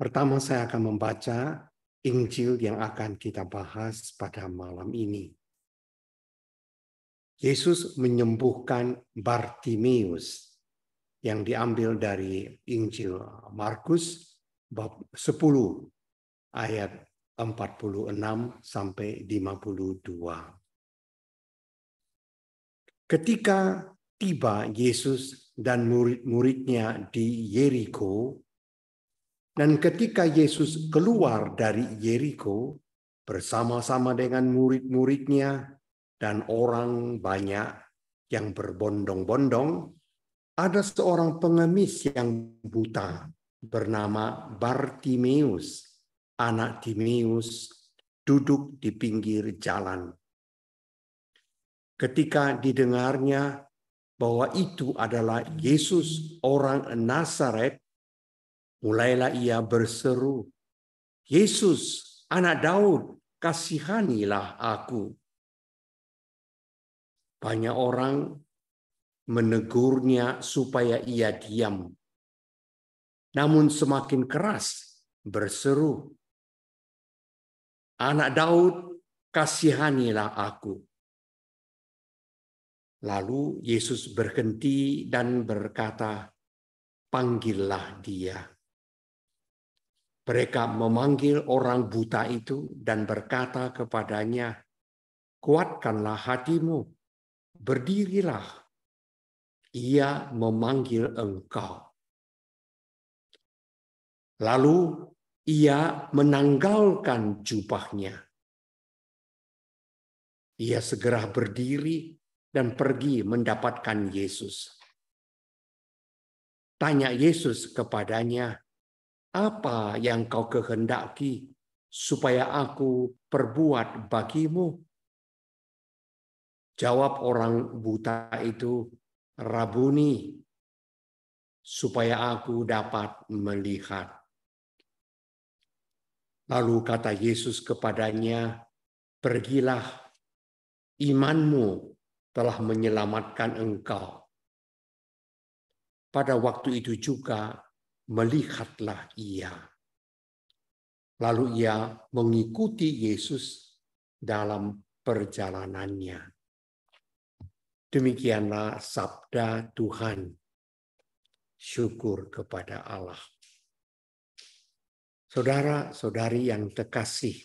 Pertama saya akan membaca Injil yang akan kita bahas pada malam ini. Yesus menyembuhkan Bartimius yang diambil dari Injil Markus bab 10 ayat 46 sampai 52. Ketika tiba Yesus dan murid-muridnya di Yeriko, dan ketika Yesus keluar dari Jericho bersama-sama dengan murid-muridnya dan orang banyak yang berbondong-bondong, ada seorang pengemis yang buta bernama Bartimeus, anak Timeus, duduk di pinggir jalan. Ketika didengarnya bahwa itu adalah Yesus orang Nazaret, Mulailah ia berseru, Yesus, anak Daud, kasihanilah aku. Banyak orang menegurnya supaya ia diam. Namun semakin keras berseru, Anak Daud, kasihanilah aku. Lalu Yesus berhenti dan berkata, Panggillah dia. Mereka memanggil orang buta itu dan berkata kepadanya, "Kuatkanlah hatimu, berdirilah." Ia memanggil engkau. Lalu ia menanggalkan jubahnya. Ia segera berdiri dan pergi mendapatkan Yesus. Tanya Yesus kepadanya, apa yang kau kehendaki supaya aku perbuat bagimu? Jawab orang buta itu, Rabuni, supaya aku dapat melihat. Lalu kata Yesus kepadanya, "Pergilah, imanmu telah menyelamatkan engkau." Pada waktu itu juga Melihatlah ia. Lalu ia mengikuti Yesus dalam perjalanannya. Demikianlah sabda Tuhan. Syukur kepada Allah. Saudara-saudari yang terkasih,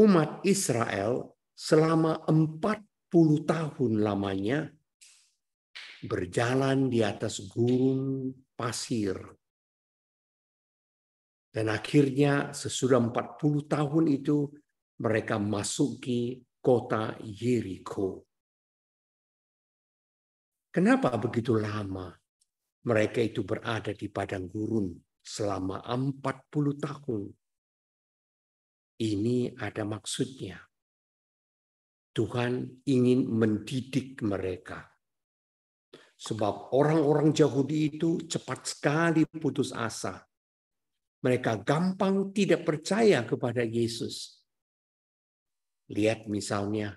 umat Israel selama 40 tahun lamanya berjalan di atas gurun pasir. Dan akhirnya sesudah 40 tahun itu mereka masuki kota Yeriko. Kenapa begitu lama mereka itu berada di padang gurun selama 40 tahun? Ini ada maksudnya. Tuhan ingin mendidik mereka Sebab orang-orang Yahudi itu cepat sekali putus asa. Mereka gampang tidak percaya kepada Yesus. Lihat misalnya,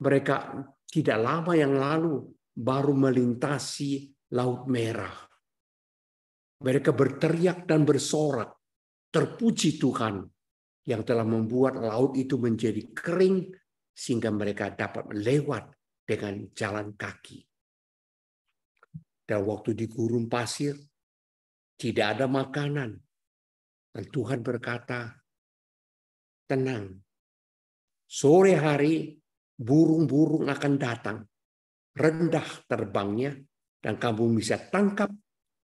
mereka tidak lama yang lalu baru melintasi Laut Merah. Mereka berteriak dan bersorak, terpuji Tuhan yang telah membuat laut itu menjadi kering sehingga mereka dapat lewat dengan jalan kaki. Dan waktu di gurun pasir, tidak ada makanan. Dan Tuhan berkata, tenang. Sore hari, burung-burung akan datang. Rendah terbangnya, dan kamu bisa tangkap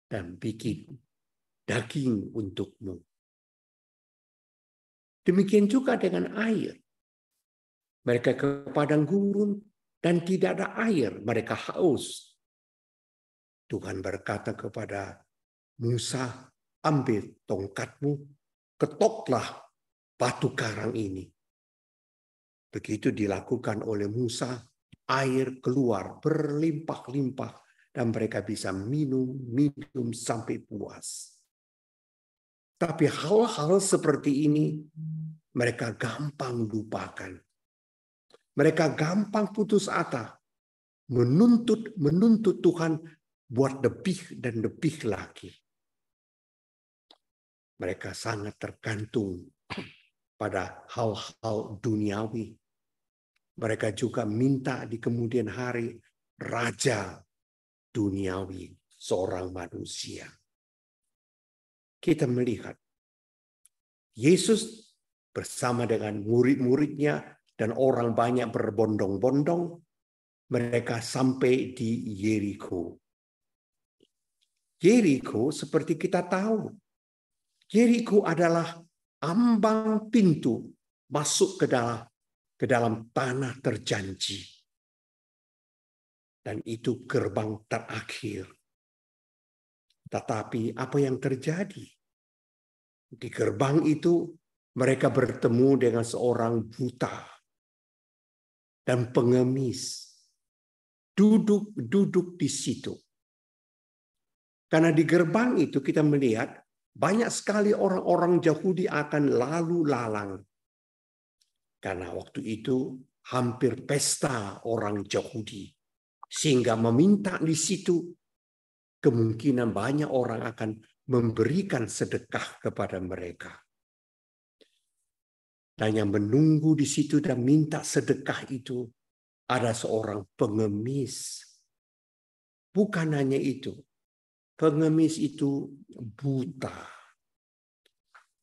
dan bikin daging untukmu. Demikian juga dengan air. Mereka ke padang gurun dan tidak ada air, mereka haus. Tuhan berkata kepada Musa, ambil tongkatmu, ketoklah batu karang ini. Begitu dilakukan oleh Musa, air keluar berlimpah-limpah dan mereka bisa minum, minum sampai puas. Tapi hal-hal seperti ini mereka gampang lupakan. Mereka gampang putus asa, menuntut menuntut Tuhan buat lebih dan lebih lagi. Mereka sangat tergantung pada hal-hal duniawi. Mereka juga minta di kemudian hari raja duniawi seorang manusia. Kita melihat Yesus bersama dengan murid-muridnya dan orang banyak berbondong-bondong, mereka sampai di Yeriko. Jericho seperti kita tahu. Jericho adalah ambang pintu masuk ke dalam ke dalam tanah terjanji. Dan itu gerbang terakhir. Tetapi apa yang terjadi? Di gerbang itu mereka bertemu dengan seorang buta dan pengemis. Duduk-duduk di situ. Karena di gerbang itu kita melihat banyak sekali orang-orang Yahudi akan lalu lalang. Karena waktu itu hampir pesta orang Yahudi. Sehingga meminta di situ kemungkinan banyak orang akan memberikan sedekah kepada mereka. Dan yang menunggu di situ dan minta sedekah itu ada seorang pengemis. Bukan hanya itu, Pengemis itu buta.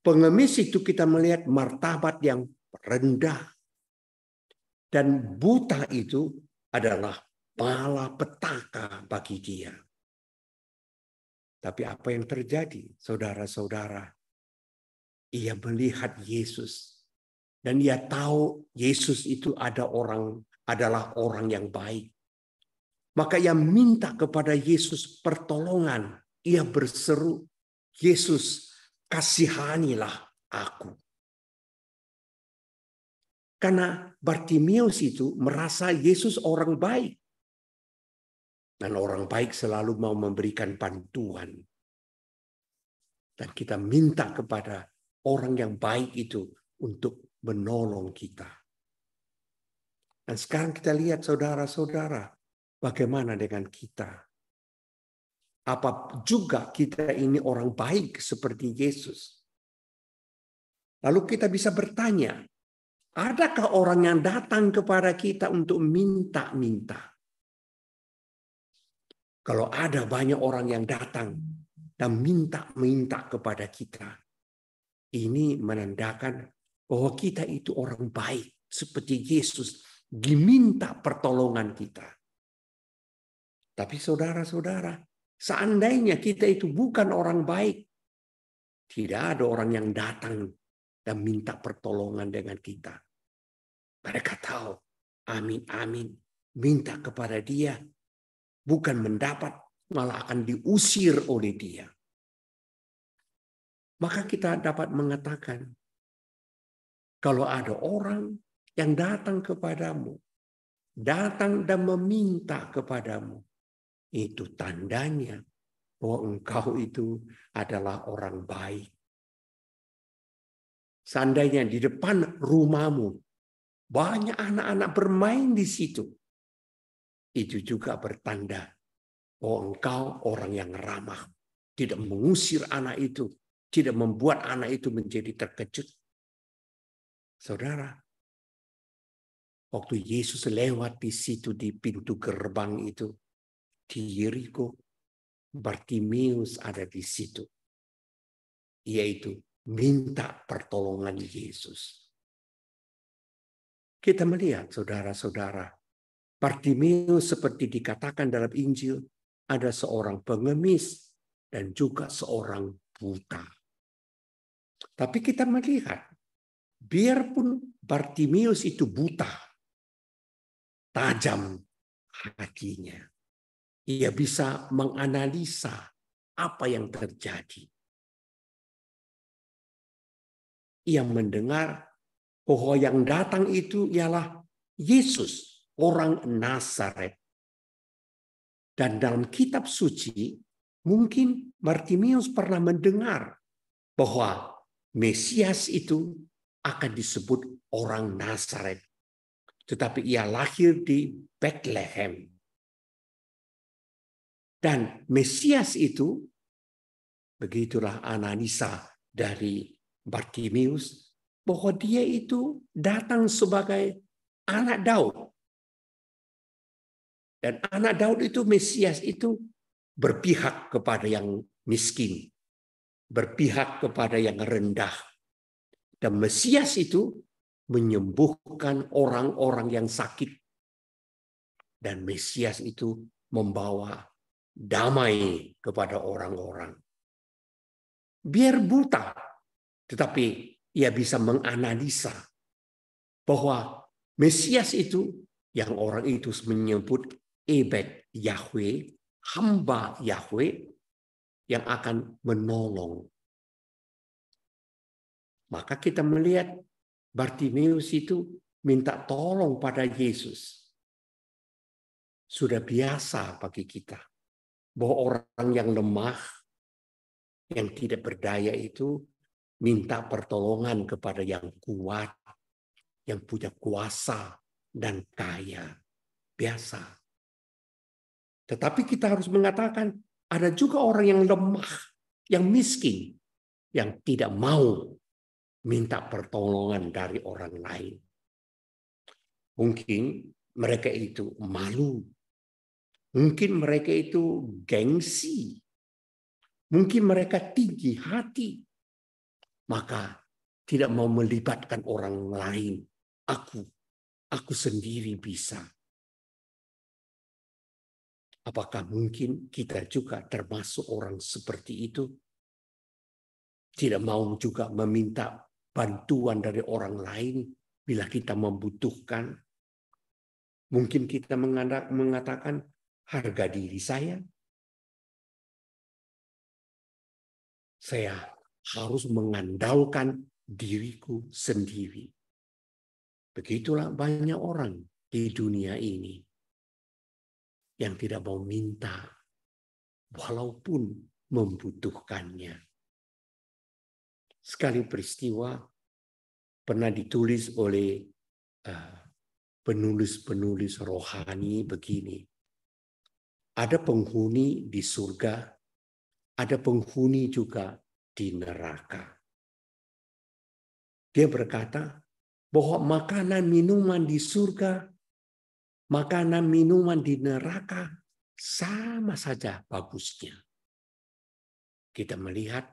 Pengemis itu kita melihat martabat yang rendah. Dan buta itu adalah pala petaka bagi dia. Tapi apa yang terjadi, saudara-saudara? Ia melihat Yesus dan ia tahu Yesus itu ada orang adalah orang yang baik. Maka ia minta kepada Yesus pertolongan. Ia berseru, Yesus kasihanilah aku. Karena Bartimius itu merasa Yesus orang baik. Dan orang baik selalu mau memberikan bantuan. Dan kita minta kepada orang yang baik itu untuk menolong kita. Dan sekarang kita lihat saudara-saudara, Bagaimana dengan kita? Apa juga kita ini orang baik seperti Yesus? Lalu kita bisa bertanya, adakah orang yang datang kepada kita untuk minta-minta? Kalau ada banyak orang yang datang dan minta-minta kepada kita, ini menandakan bahwa kita itu orang baik seperti Yesus diminta pertolongan kita. Tapi saudara-saudara, seandainya kita itu bukan orang baik, tidak ada orang yang datang dan minta pertolongan dengan kita. Mereka tahu, amin, amin. Minta kepada dia, bukan mendapat, malah akan diusir oleh dia. Maka kita dapat mengatakan, kalau ada orang yang datang kepadamu, datang dan meminta kepadamu, itu tandanya bahwa engkau itu adalah orang baik. Seandainya di depan rumahmu banyak anak-anak bermain di situ, itu juga bertanda bahwa engkau orang yang ramah, tidak mengusir anak itu, tidak membuat anak itu menjadi terkejut. Saudara, waktu Yesus lewat di situ di pintu gerbang itu, di Yeriko, Bartimius ada di situ. Yaitu minta pertolongan Yesus. Kita melihat saudara-saudara, Bartimius seperti dikatakan dalam Injil, ada seorang pengemis dan juga seorang buta. Tapi kita melihat, biarpun Bartimius itu buta, tajam hatinya. Ia bisa menganalisa apa yang terjadi. Ia mendengar bahwa yang datang itu ialah Yesus, orang Nazaret. Dan dalam kitab suci, mungkin Bartimius pernah mendengar bahwa Mesias itu akan disebut orang Nazaret. Tetapi ia lahir di Bethlehem, dan Mesias itu, begitulah analisa dari Bartimius, bahwa dia itu datang sebagai anak Daud. Dan anak Daud itu, Mesias itu berpihak kepada yang miskin, berpihak kepada yang rendah. Dan Mesias itu menyembuhkan orang-orang yang sakit. Dan Mesias itu membawa damai kepada orang-orang. Biar buta, tetapi ia bisa menganalisa bahwa Mesias itu yang orang itu menyebut Ebed Yahweh, hamba Yahweh yang akan menolong. Maka kita melihat Bartimeus itu minta tolong pada Yesus. Sudah biasa bagi kita bahwa orang yang lemah, yang tidak berdaya itu minta pertolongan kepada yang kuat, yang punya kuasa dan kaya. Biasa. Tetapi kita harus mengatakan ada juga orang yang lemah, yang miskin, yang tidak mau minta pertolongan dari orang lain. Mungkin mereka itu malu Mungkin mereka itu gengsi. Mungkin mereka tinggi hati. Maka tidak mau melibatkan orang lain. Aku, aku sendiri bisa. Apakah mungkin kita juga termasuk orang seperti itu? Tidak mau juga meminta bantuan dari orang lain bila kita membutuhkan. Mungkin kita mengatakan, harga diri saya. Saya harus mengandalkan diriku sendiri. Begitulah banyak orang di dunia ini yang tidak mau minta, walaupun membutuhkannya. Sekali peristiwa pernah ditulis oleh eh, penulis-penulis rohani begini ada penghuni di surga, ada penghuni juga di neraka. Dia berkata bahwa makanan minuman di surga, makanan minuman di neraka sama saja bagusnya. Kita melihat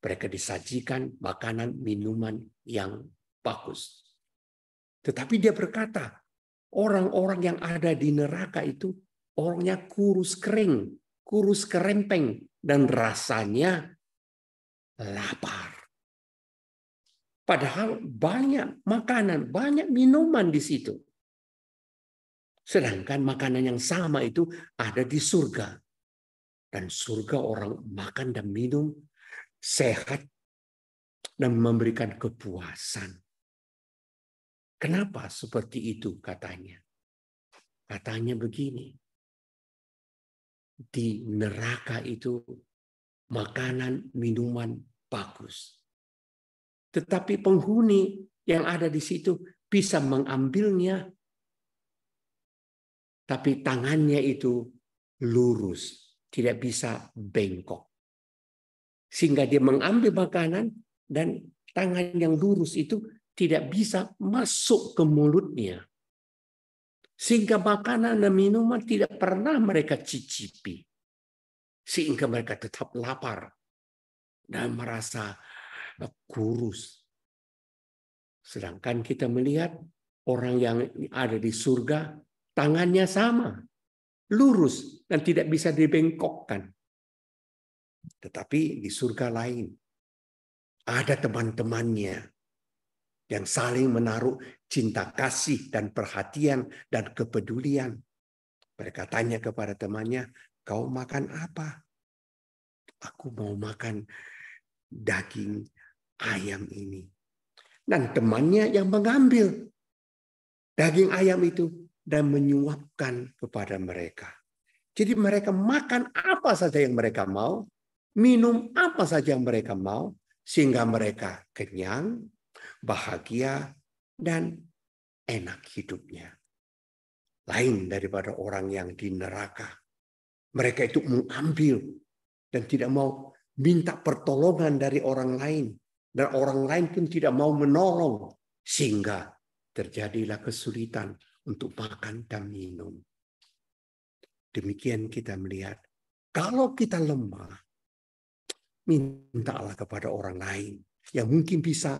mereka disajikan makanan minuman yang bagus. Tetapi dia berkata, orang-orang yang ada di neraka itu orangnya kurus kering, kurus kerempeng, dan rasanya lapar. Padahal banyak makanan, banyak minuman di situ. Sedangkan makanan yang sama itu ada di surga. Dan surga orang makan dan minum sehat dan memberikan kepuasan. Kenapa seperti itu katanya? Katanya begini, di neraka itu makanan, minuman bagus. Tetapi penghuni yang ada di situ bisa mengambilnya, tapi tangannya itu lurus, tidak bisa bengkok. Sehingga dia mengambil makanan dan tangan yang lurus itu tidak bisa masuk ke mulutnya. Sehingga makanan dan minuman tidak pernah mereka cicipi. Sehingga mereka tetap lapar dan merasa eh, kurus. Sedangkan kita melihat orang yang ada di surga, tangannya sama, lurus dan tidak bisa dibengkokkan. Tetapi di surga lain ada teman-temannya yang saling menaruh cinta kasih dan perhatian dan kepedulian. Mereka tanya kepada temannya, "Kau makan apa?" "Aku mau makan daging ayam ini." Dan temannya yang mengambil daging ayam itu dan menyuapkan kepada mereka. Jadi mereka makan apa saja yang mereka mau, minum apa saja yang mereka mau, sehingga mereka kenyang, bahagia, dan enak hidupnya. Lain daripada orang yang di neraka. Mereka itu mengambil dan tidak mau minta pertolongan dari orang lain. Dan orang lain pun tidak mau menolong. Sehingga terjadilah kesulitan untuk makan dan minum. Demikian kita melihat. Kalau kita lemah, mintalah kepada orang lain yang mungkin bisa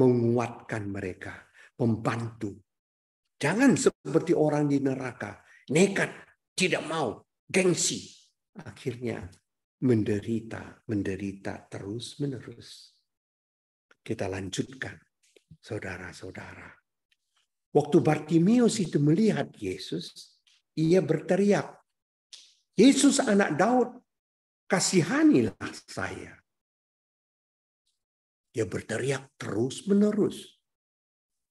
menguatkan mereka, membantu. Jangan seperti orang di neraka, nekat, tidak mau, gengsi. Akhirnya menderita, menderita terus-menerus. Kita lanjutkan, saudara-saudara. Waktu Bartimius itu melihat Yesus, ia berteriak, Yesus anak Daud, kasihanilah saya. Dia berteriak terus-menerus.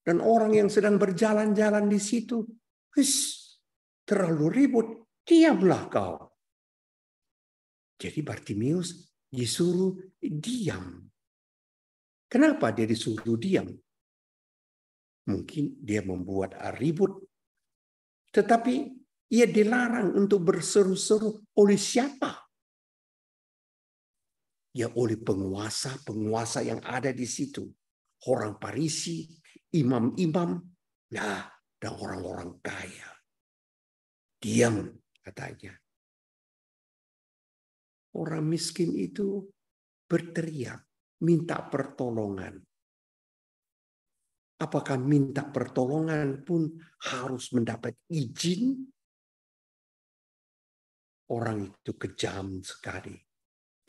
Dan orang yang sedang berjalan-jalan di situ, terlalu ribut, diamlah kau. Jadi Bartimius disuruh diam. Kenapa dia disuruh diam? Mungkin dia membuat ribut. Tetapi ia dilarang untuk berseru-seru oleh siapa? ya oleh penguasa-penguasa yang ada di situ. Orang Parisi, imam-imam, nah, dan orang-orang kaya. Diam, katanya. Orang miskin itu berteriak, minta pertolongan. Apakah minta pertolongan pun harus mendapat izin? Orang itu kejam sekali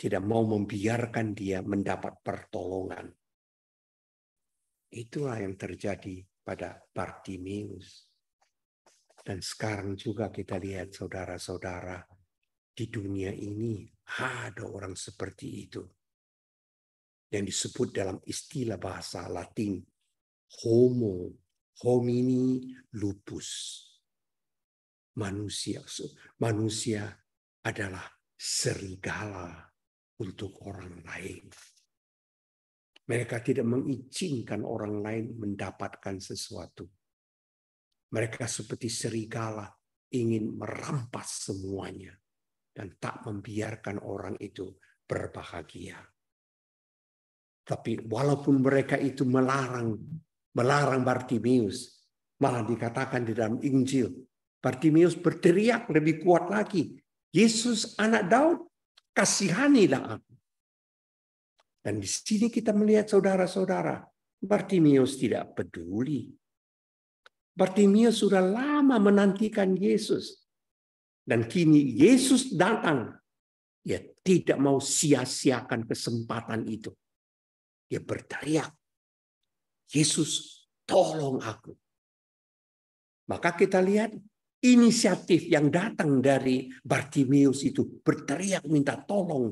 tidak mau membiarkan dia mendapat pertolongan. Itulah yang terjadi pada Bartimius Dan sekarang juga kita lihat saudara-saudara di dunia ini ada orang seperti itu. Yang disebut dalam istilah bahasa Latin homo homini lupus. Manusia manusia adalah serigala untuk orang lain. Mereka tidak mengizinkan orang lain mendapatkan sesuatu. Mereka seperti serigala ingin merampas semuanya dan tak membiarkan orang itu berbahagia. Tapi walaupun mereka itu melarang, melarang Bartimius, malah dikatakan di dalam Injil, Bartimius berteriak lebih kuat lagi, Yesus anak Daud, kasihanilah aku. Dan di sini kita melihat saudara-saudara, Bartimius tidak peduli. Bartimius sudah lama menantikan Yesus. Dan kini Yesus datang. Dia tidak mau sia-siakan kesempatan itu. Dia berteriak, Yesus tolong aku. Maka kita lihat inisiatif yang datang dari Bartimius itu berteriak minta tolong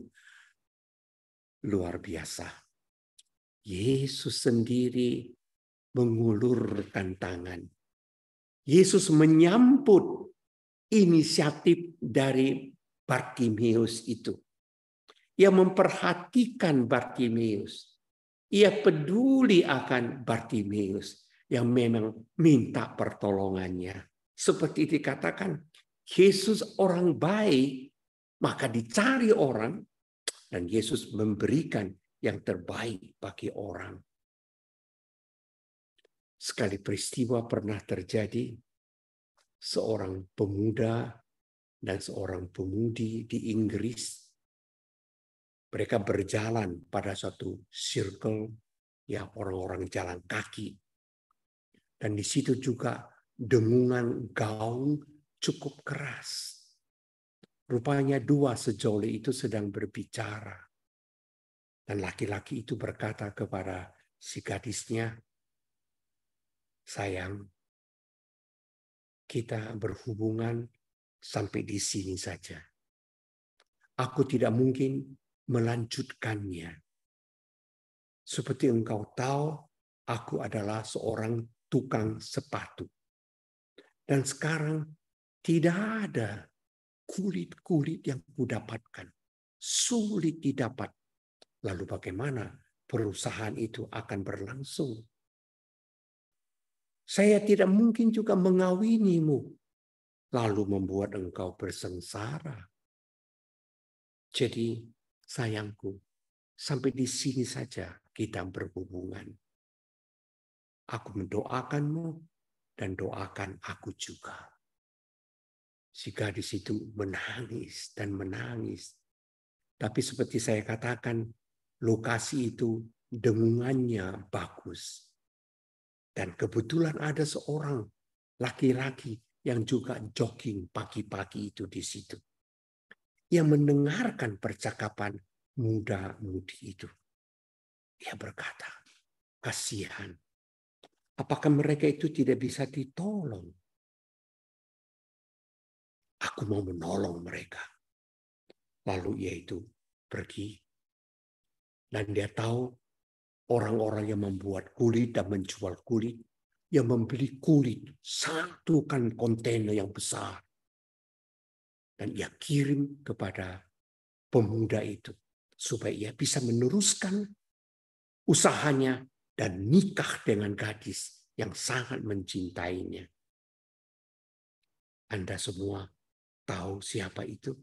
luar biasa. Yesus sendiri mengulurkan tangan. Yesus menyambut inisiatif dari Bartimius itu. Ia memperhatikan Bartimius. Ia peduli akan Bartimius yang memang minta pertolongannya seperti dikatakan Yesus orang baik, maka dicari orang dan Yesus memberikan yang terbaik bagi orang. Sekali peristiwa pernah terjadi, seorang pemuda dan seorang pemudi di Inggris, mereka berjalan pada suatu circle ya orang-orang jalan kaki. Dan di situ juga dengungan gaung cukup keras. Rupanya dua sejoli itu sedang berbicara. Dan laki-laki itu berkata kepada si gadisnya, sayang, kita berhubungan sampai di sini saja. Aku tidak mungkin melanjutkannya. Seperti engkau tahu, aku adalah seorang tukang sepatu. Dan sekarang tidak ada kulit-kulit yang kudapatkan. Sulit didapat. Lalu bagaimana perusahaan itu akan berlangsung? Saya tidak mungkin juga mengawinimu, lalu membuat engkau bersengsara. Jadi, sayangku, sampai di sini saja kita berhubungan. Aku mendoakanmu dan doakan aku juga. Jika di situ menangis dan menangis. Tapi seperti saya katakan, lokasi itu dengungannya bagus. Dan kebetulan ada seorang laki-laki yang juga jogging pagi-pagi itu di situ. Ia mendengarkan percakapan muda-mudi itu. Ia berkata, kasihan Apakah mereka itu tidak bisa ditolong? Aku mau menolong mereka. Lalu ia itu pergi. Dan dia tahu orang-orang yang membuat kulit dan menjual kulit, yang membeli kulit, satukan kontainer yang besar. Dan ia kirim kepada pemuda itu supaya ia bisa meneruskan usahanya dan nikah dengan gadis yang sangat mencintainya. Anda semua tahu siapa itu?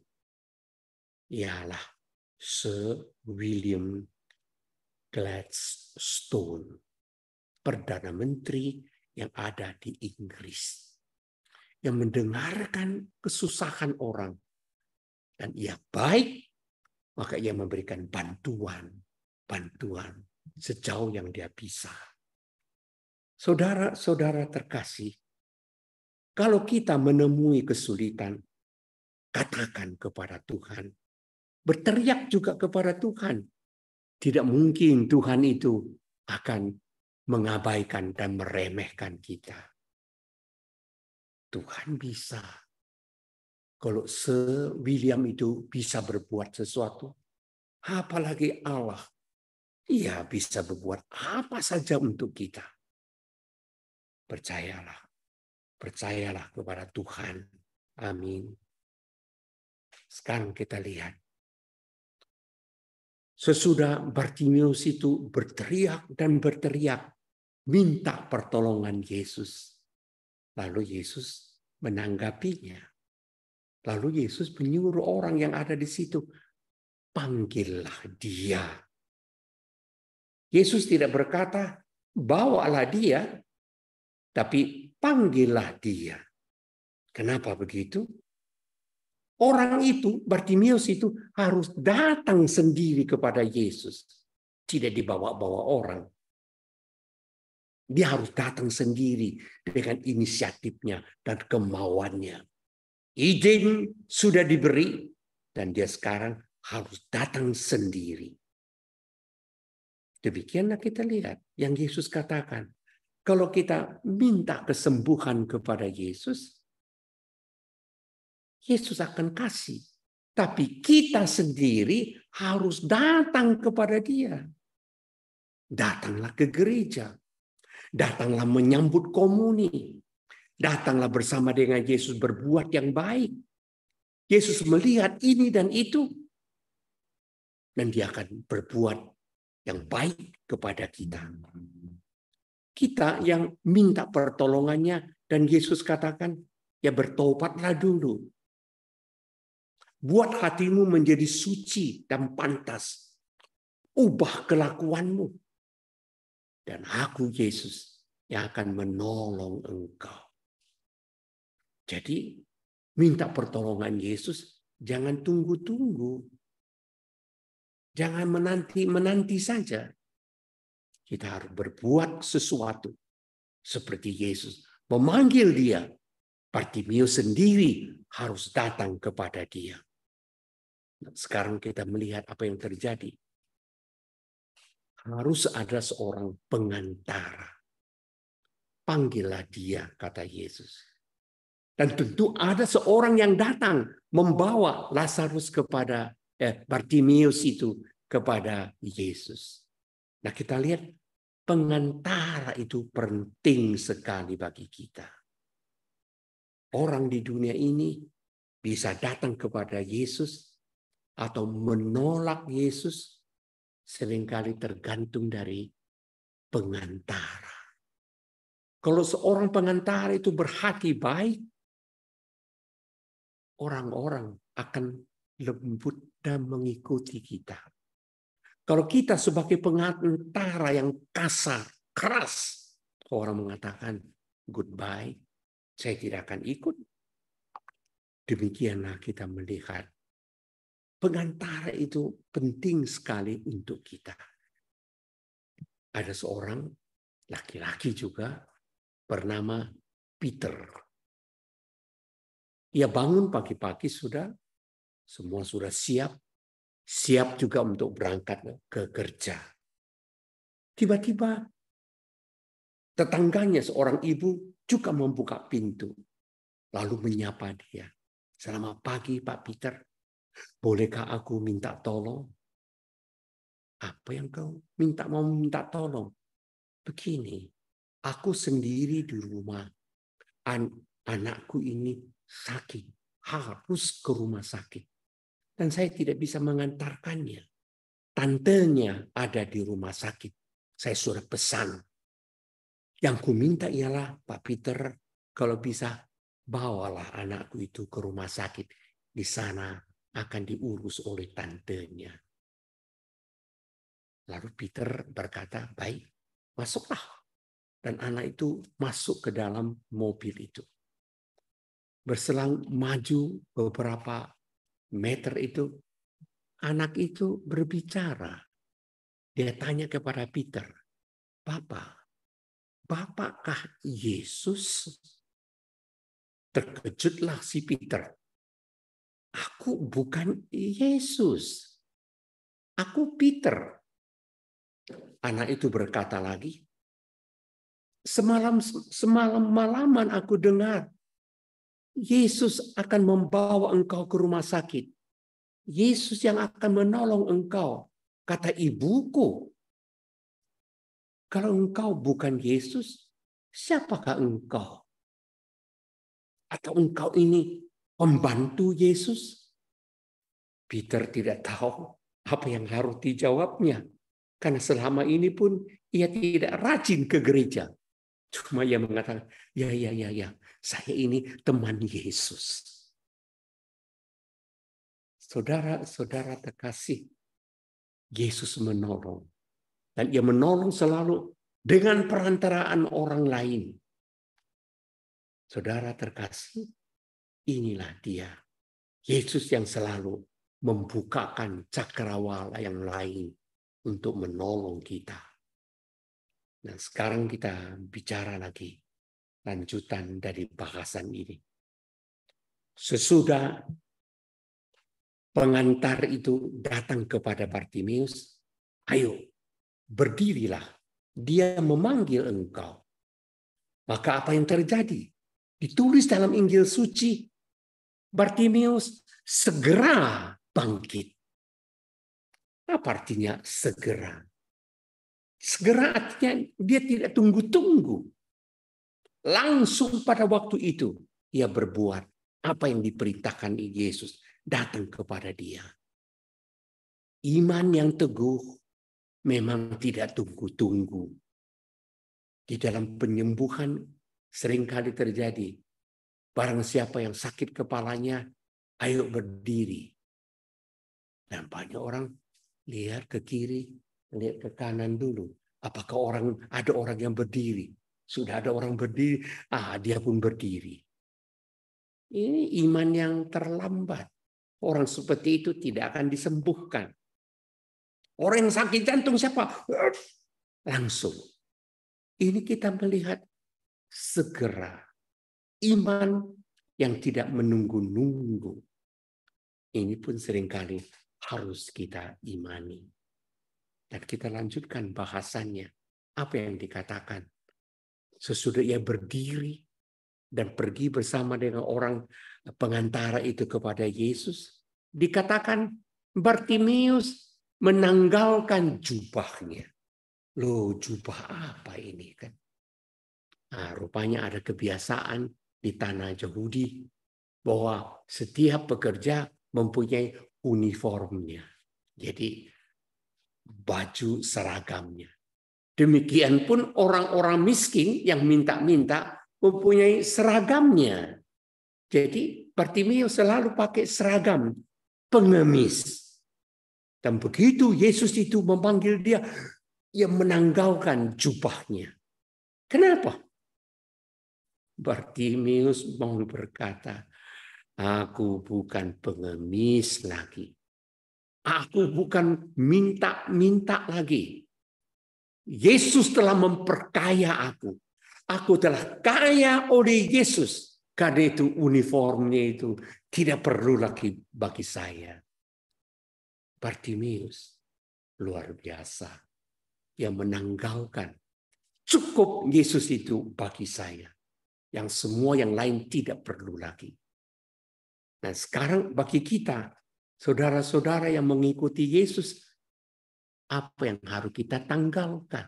Ialah Sir William Gladstone, Perdana Menteri yang ada di Inggris, yang mendengarkan kesusahan orang, dan ia baik, maka ia memberikan bantuan, bantuan, sejauh yang dia bisa. Saudara-saudara terkasih, kalau kita menemui kesulitan, katakan kepada Tuhan. Berteriak juga kepada Tuhan. Tidak mungkin Tuhan itu akan mengabaikan dan meremehkan kita. Tuhan bisa. Kalau se William itu bisa berbuat sesuatu, apalagi Allah ia bisa berbuat apa saja untuk kita. Percayalah, percayalah kepada Tuhan. Amin. Sekarang kita lihat. Sesudah Bartimius itu berteriak dan berteriak minta pertolongan Yesus. Lalu Yesus menanggapinya. Lalu Yesus menyuruh orang yang ada di situ, panggillah dia. Yesus tidak berkata, bawalah dia, tapi panggillah dia. Kenapa begitu? Orang itu, Bartimius itu harus datang sendiri kepada Yesus. Tidak dibawa-bawa orang. Dia harus datang sendiri dengan inisiatifnya dan kemauannya. Izin sudah diberi dan dia sekarang harus datang sendiri. Demikianlah kita lihat yang Yesus katakan. Kalau kita minta kesembuhan kepada Yesus, Yesus akan kasih. Tapi kita sendiri harus datang kepada dia. Datanglah ke gereja. Datanglah menyambut komuni. Datanglah bersama dengan Yesus berbuat yang baik. Yesus melihat ini dan itu. Dan dia akan berbuat yang baik kepada kita. Kita yang minta pertolongannya dan Yesus katakan, ya bertobatlah dulu. Buat hatimu menjadi suci dan pantas. Ubah kelakuanmu. Dan aku Yesus yang akan menolong engkau. Jadi minta pertolongan Yesus jangan tunggu-tunggu. Jangan menanti-menanti saja. Kita harus berbuat sesuatu. Seperti Yesus memanggil dia. Bartimius sendiri harus datang kepada dia. Nah, sekarang kita melihat apa yang terjadi. Harus ada seorang pengantara. Panggillah dia, kata Yesus. Dan tentu ada seorang yang datang membawa Lazarus kepada eh, Bartimius itu kepada Yesus. Nah kita lihat pengantara itu penting sekali bagi kita. Orang di dunia ini bisa datang kepada Yesus atau menolak Yesus seringkali tergantung dari pengantara. Kalau seorang pengantara itu berhati baik, orang-orang akan lembut dan mengikuti kita. Kalau kita sebagai pengantara yang kasar, keras, orang mengatakan goodbye, saya tidak akan ikut. Demikianlah kita melihat pengantara itu penting sekali untuk kita. Ada seorang laki-laki juga bernama Peter. Ia bangun pagi-pagi sudah semua sudah siap, siap juga untuk berangkat ke kerja. Tiba-tiba tetangganya seorang ibu juga membuka pintu lalu menyapa dia. Selamat pagi Pak Peter, bolehkah aku minta tolong? Apa yang kau minta mau minta tolong? Begini, aku sendiri di rumah. An anakku ini sakit, harus ke rumah sakit dan saya tidak bisa mengantarkannya. Tantenya ada di rumah sakit. Saya sudah pesan. Yang ku minta ialah Pak Peter kalau bisa bawalah anakku itu ke rumah sakit. Di sana akan diurus oleh tantenya. Lalu Peter berkata, baik, masuklah. Dan anak itu masuk ke dalam mobil itu. Berselang maju beberapa meter itu anak itu berbicara. Dia tanya kepada Peter, Bapak, Bapakkah Yesus? Terkejutlah si Peter. Aku bukan Yesus. Aku Peter. Anak itu berkata lagi, semalam semalam malaman aku dengar Yesus akan membawa engkau ke rumah sakit. Yesus yang akan menolong engkau. Kata ibuku, kalau engkau bukan Yesus, siapakah engkau? Atau engkau ini membantu Yesus? Peter tidak tahu apa yang harus dijawabnya. Karena selama ini pun ia tidak rajin ke gereja. Cuma ia mengatakan, ya, ya, ya, ya saya ini teman Yesus. Saudara-saudara terkasih, Yesus menolong. Dan ia menolong selalu dengan perantaraan orang lain. Saudara terkasih, inilah dia. Yesus yang selalu membukakan cakrawala yang lain untuk menolong kita. Dan sekarang kita bicara lagi lanjutan dari bahasan ini. Sesudah pengantar itu datang kepada Bartimius, ayo berdirilah, dia memanggil engkau. Maka apa yang terjadi? Ditulis dalam Injil Suci, Bartimius segera bangkit. Apa artinya segera? Segera artinya dia tidak tunggu-tunggu. Langsung pada waktu itu ia berbuat apa yang diperintahkan Yesus datang kepada dia. Iman yang teguh memang tidak tunggu-tunggu. Di dalam penyembuhan seringkali terjadi. Barang siapa yang sakit kepalanya, ayo berdiri. Dan banyak orang lihat ke kiri, lihat ke kanan dulu. Apakah orang ada orang yang berdiri? Sudah ada orang berdiri, ah dia pun berdiri. Ini iman yang terlambat. Orang seperti itu tidak akan disembuhkan. Orang yang sakit jantung siapa? Langsung. Ini kita melihat segera iman yang tidak menunggu-nunggu. Ini pun seringkali harus kita imani. Dan kita lanjutkan bahasannya. Apa yang dikatakan Sesudah ia berdiri dan pergi bersama dengan orang pengantara itu kepada Yesus, dikatakan Bartimius menanggalkan jubahnya. Loh, jubah apa ini kan? Nah, rupanya ada kebiasaan di tanah Yahudi bahwa setiap pekerja mempunyai uniformnya. Jadi baju seragamnya. Demikian pun orang-orang miskin yang minta-minta mempunyai seragamnya. Jadi Bartimeo selalu pakai seragam pengemis. Dan begitu Yesus itu memanggil dia, ia menanggalkan jubahnya. Kenapa? Bartimeus mau berkata, aku bukan pengemis lagi. Aku bukan minta-minta lagi. Yesus telah memperkaya aku. Aku telah kaya oleh Yesus. Karena itu uniformnya itu tidak perlu lagi bagi saya. Bartimius luar biasa yang menanggalkan cukup Yesus itu bagi saya. Yang semua yang lain tidak perlu lagi. Nah sekarang bagi kita, saudara-saudara yang mengikuti Yesus, apa yang harus kita tanggalkan.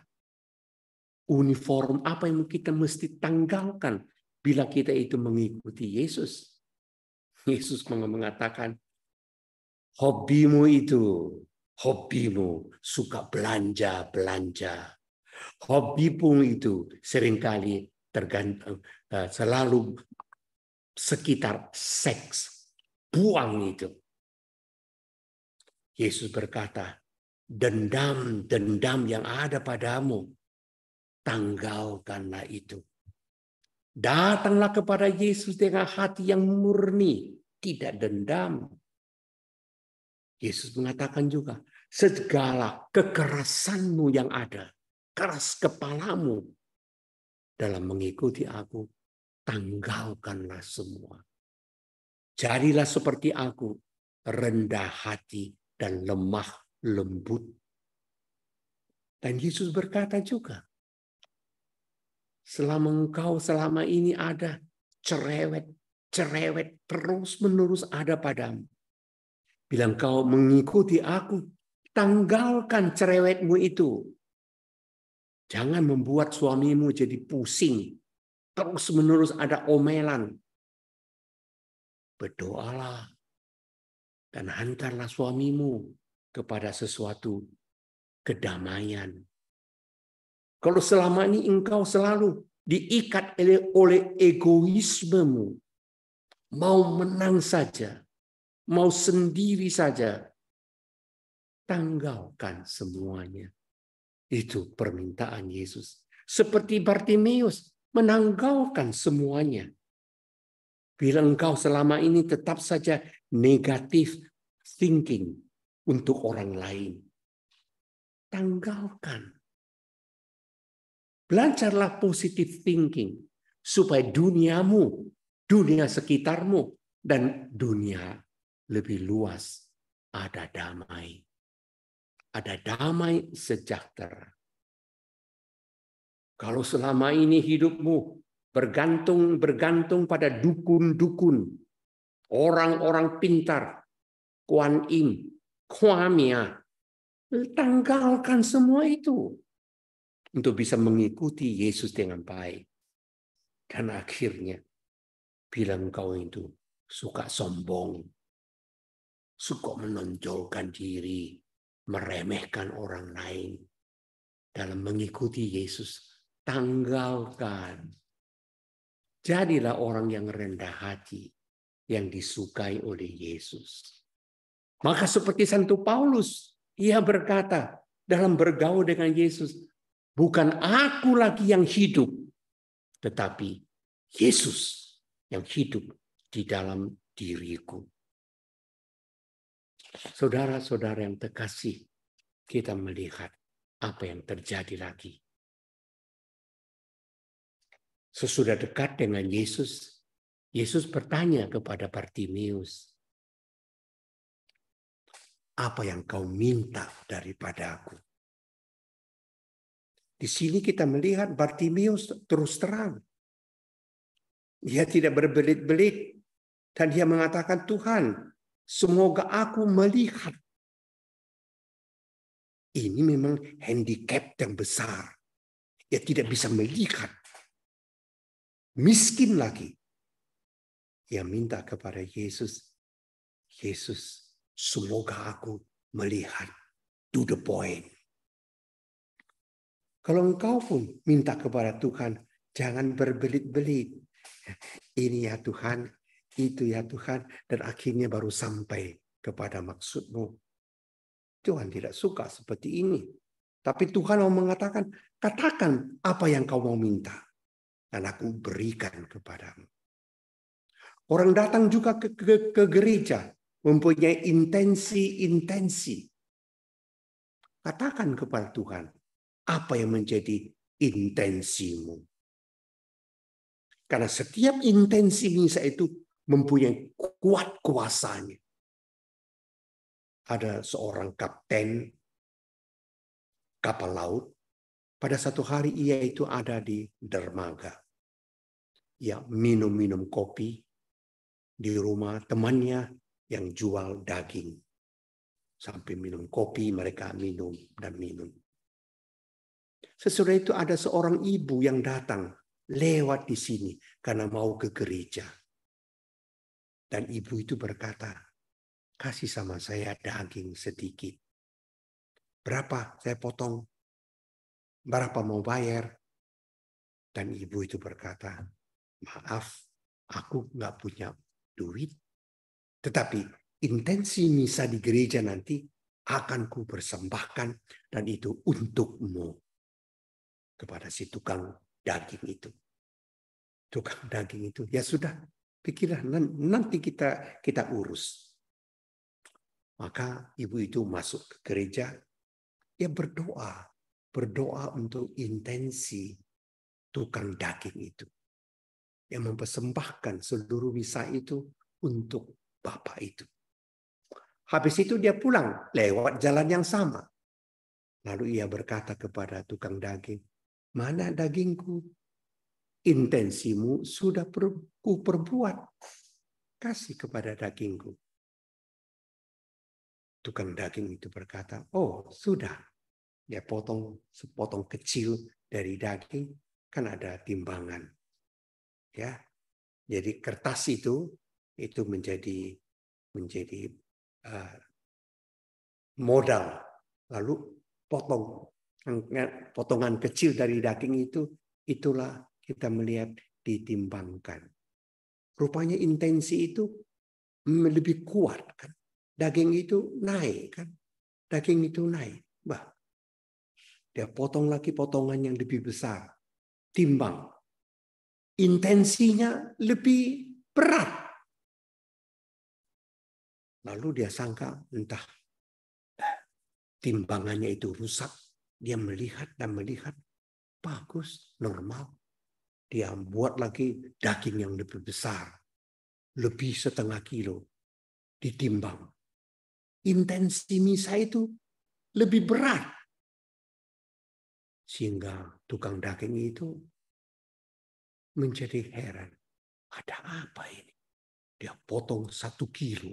Uniform apa yang kita mesti tanggalkan bila kita itu mengikuti Yesus. Yesus mengatakan, hobimu itu, hobimu suka belanja-belanja. Hobimu itu seringkali tergantung eh, selalu sekitar seks. Buang itu. Yesus berkata, dendam-dendam yang ada padamu, tanggalkanlah itu. Datanglah kepada Yesus dengan hati yang murni, tidak dendam. Yesus mengatakan juga, segala kekerasanmu yang ada, keras kepalamu dalam mengikuti aku, tanggalkanlah semua. Jadilah seperti aku, rendah hati dan lemah lembut. Dan Yesus berkata juga, selama engkau selama ini ada cerewet, cerewet terus-menerus ada padamu. Bila engkau mengikuti aku, tanggalkan cerewetmu itu. Jangan membuat suamimu jadi pusing. Terus-menerus ada omelan. Berdoalah dan hantarlah suamimu kepada sesuatu kedamaian. Kalau selama ini engkau selalu diikat oleh egoismemu, mau menang saja, mau sendiri saja, tanggalkan semuanya. Itu permintaan Yesus. Seperti Bartimeus menanggalkan semuanya. Bila engkau selama ini tetap saja negatif thinking, untuk orang lain. Tanggalkan. Belajarlah positive thinking supaya duniamu, dunia sekitarmu, dan dunia lebih luas ada damai. Ada damai sejahtera. Kalau selama ini hidupmu bergantung-bergantung pada dukun-dukun, orang-orang pintar, Kuan Im, kuamia, tanggalkan semua itu untuk bisa mengikuti Yesus dengan baik. Dan akhirnya, bilang kau itu suka sombong, suka menonjolkan diri, meremehkan orang lain, dalam mengikuti Yesus, tanggalkan. Jadilah orang yang rendah hati, yang disukai oleh Yesus. Maka seperti Santo Paulus, ia berkata dalam bergaul dengan Yesus, bukan aku lagi yang hidup, tetapi Yesus yang hidup di dalam diriku. Saudara-saudara yang terkasih, kita melihat apa yang terjadi lagi. Sesudah dekat dengan Yesus, Yesus bertanya kepada Bartimius, apa yang kau minta daripada aku. Di sini kita melihat Bartimius terus terang. Dia tidak berbelit-belit dan dia mengatakan Tuhan, semoga aku melihat. Ini memang handicap yang besar. Dia tidak bisa melihat. Miskin lagi. Dia minta kepada Yesus, Yesus Semoga aku melihat to the point. Kalau engkau pun minta kepada Tuhan, jangan berbelit-belit. Ini ya Tuhan, itu ya Tuhan, dan akhirnya baru sampai kepada maksudmu. Tuhan tidak suka seperti ini. Tapi Tuhan mau mengatakan, katakan apa yang kau mau minta. Dan aku berikan kepadamu. Orang datang juga ke, ke, ke gereja mempunyai intensi-intensi. Katakan kepada Tuhan, apa yang menjadi intensimu? Karena setiap intensi misa itu mempunyai kuat kuasanya. Ada seorang kapten kapal laut. Pada satu hari ia itu ada di dermaga. Ia minum-minum kopi di rumah temannya yang jual daging. Sampai minum kopi mereka minum dan minum. Sesudah itu ada seorang ibu yang datang lewat di sini karena mau ke gereja. Dan ibu itu berkata, kasih sama saya daging sedikit. Berapa saya potong? Berapa mau bayar? Dan ibu itu berkata, maaf, aku nggak punya duit tetapi intensi misa di gereja nanti akan ku persembahkan dan itu untukmu kepada si tukang daging itu. Tukang daging itu ya sudah pikirlah nanti kita kita urus. Maka ibu itu masuk ke gereja ya berdoa, berdoa untuk intensi tukang daging itu yang mempersembahkan seluruh misa itu untuk bapak itu. Habis itu dia pulang lewat jalan yang sama. Lalu ia berkata kepada tukang daging, mana dagingku? Intensimu sudah ku perbuat. Kasih kepada dagingku. Tukang daging itu berkata, oh sudah. Dia potong sepotong kecil dari daging, kan ada timbangan. ya. Jadi kertas itu itu menjadi menjadi uh, modal lalu potong potongan kecil dari daging itu itulah kita melihat ditimbangkan rupanya intensi itu lebih kuat kan daging itu naik kan daging itu naik bah dia potong lagi potongan yang lebih besar timbang intensinya lebih berat Lalu dia sangka entah timbangannya itu rusak. Dia melihat dan melihat bagus, normal. Dia buat lagi daging yang lebih besar. Lebih setengah kilo ditimbang. Intensi misa itu lebih berat. Sehingga tukang daging itu menjadi heran. Ada apa ini? Dia potong satu kilo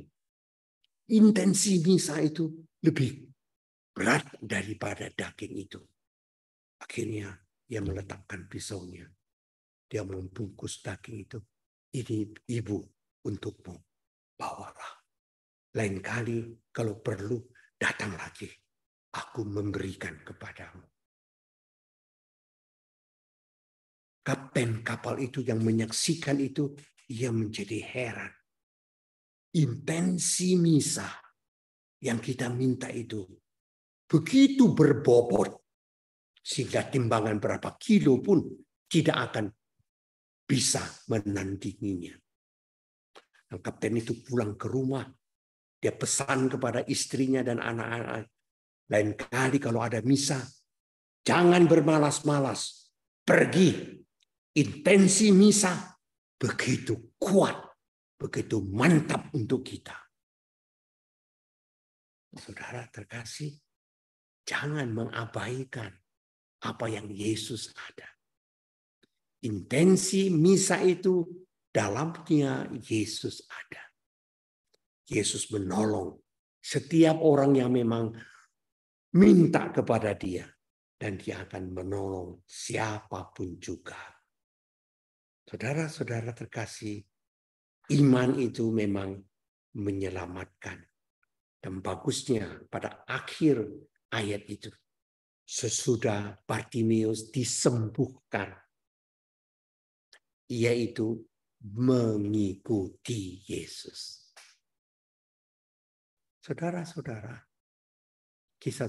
intensi misa itu lebih berat daripada daging itu. Akhirnya ia meletakkan pisaunya. Dia membungkus daging itu. Ini ibu untukmu. Bawalah. Lain kali kalau perlu datang lagi. Aku memberikan kepadamu. Kapten kapal itu yang menyaksikan itu, ia menjadi heran intensi misa yang kita minta itu begitu berbobot sehingga timbangan berapa kilo pun tidak akan bisa menandinginya. Dan kapten itu pulang ke rumah. Dia pesan kepada istrinya dan anak-anak. Lain kali kalau ada misa, jangan bermalas-malas. Pergi. Intensi misa begitu kuat begitu mantap untuk kita. Saudara terkasih, jangan mengabaikan apa yang Yesus ada. Intensi misa itu dalamnya Yesus ada. Yesus menolong setiap orang yang memang minta kepada dia. Dan dia akan menolong siapapun juga. Saudara-saudara terkasih, iman itu memang menyelamatkan. Dan bagusnya pada akhir ayat itu. Sesudah Bartimeus disembuhkan. Yaitu mengikuti Yesus. Saudara-saudara, kita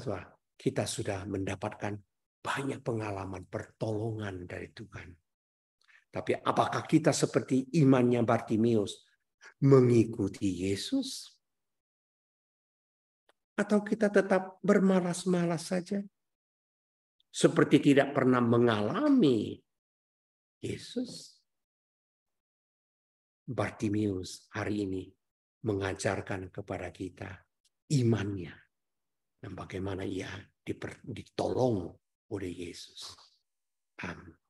sudah mendapatkan banyak pengalaman pertolongan dari Tuhan. Tapi apakah kita seperti imannya Bartimius mengikuti Yesus? Atau kita tetap bermalas-malas saja? Seperti tidak pernah mengalami Yesus. Bartimius hari ini mengajarkan kepada kita imannya dan bagaimana ia ditolong oleh Yesus. Amin.